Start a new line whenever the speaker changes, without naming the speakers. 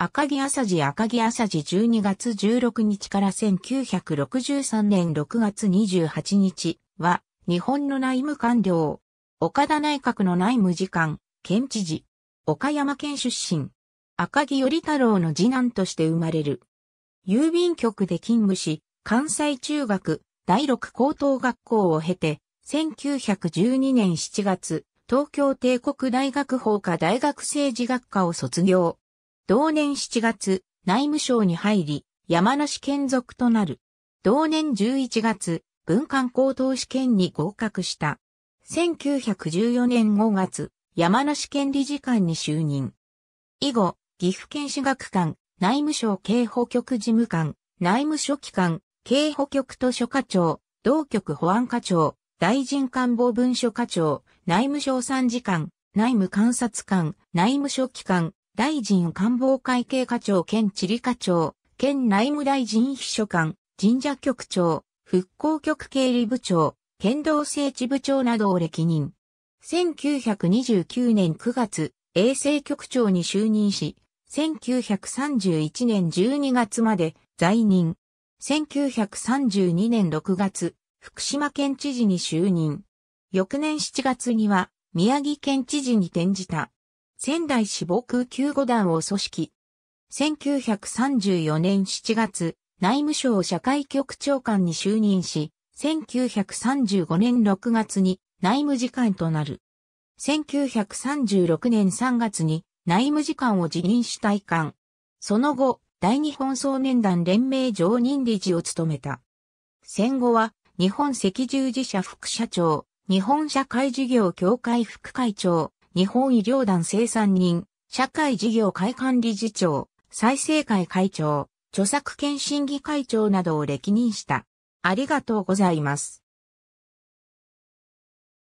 赤木朝治赤木朝治12月16日から1963年6月28日は日本の内務官僚、岡田内閣の内務次官、県知事、岡山県出身、赤木頼太郎の次男として生まれる。郵便局で勤務し、関西中学第六高等学校を経て、1912年7月、東京帝国大学法科大学政治学科を卒業。同年7月、内務省に入り、山梨県属となる。同年11月、文官高等試験に合格した。1914年5月、山梨県理事官に就任。以後、岐阜県史学館、内務省警保局事務官、内務書記官、警保局図書課長、同局保安課長、大臣官房文書課長、内務省参事官、内務監察官、内務書記官、大臣官房会計課長兼地理課長、県内務大臣秘書官、神社局長、復興局経理部長、県道政治部長などを歴任。1929年9月、衛生局長に就任し、1931年12月まで在任。1932年6月、福島県知事に就任。翌年7月には、宮城県知事に転じた。仙台市防空救護団を組織。1934年7月、内務省社会局長官に就任し、1935年6月に内務次官となる。1936年3月に内務次官を辞任し退官。その後、大日本総面談連盟常任理事を務めた。戦後は、日本赤十字社副社長、日本社会事業協会副会長、日本医療団生産人、社会事業会館理事長、再生会会長、著作権審議会長などを歴任した。ありがとうございます。